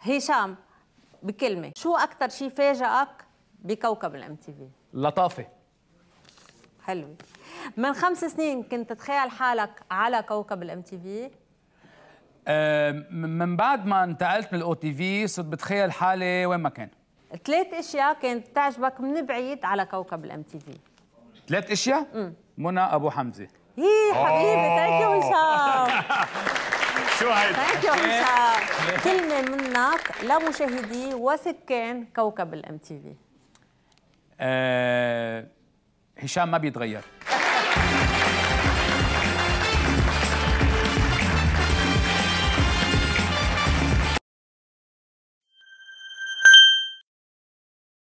هشام بكلمه شو اكثر شيء فاجئك بكوكب الام تي في لطافه حلوه من خمس سنين كنت تتخيل حالك على كوكب الام تي في من بعد ما انتقلت من الاو تي في صرت بتخيل حالي وين ما كان ثلاث اشياء كانت تعجبك من بعيد على كوكب الام تي في ثلاث اشياء منى ابو حمزه يي إيه، حبيبي ثانك يو شو هيدا ثانك يو هشام تتمنى منك لمشاهدي وسكان كوكب الام آه، تي في؟ هشام ما بيتغير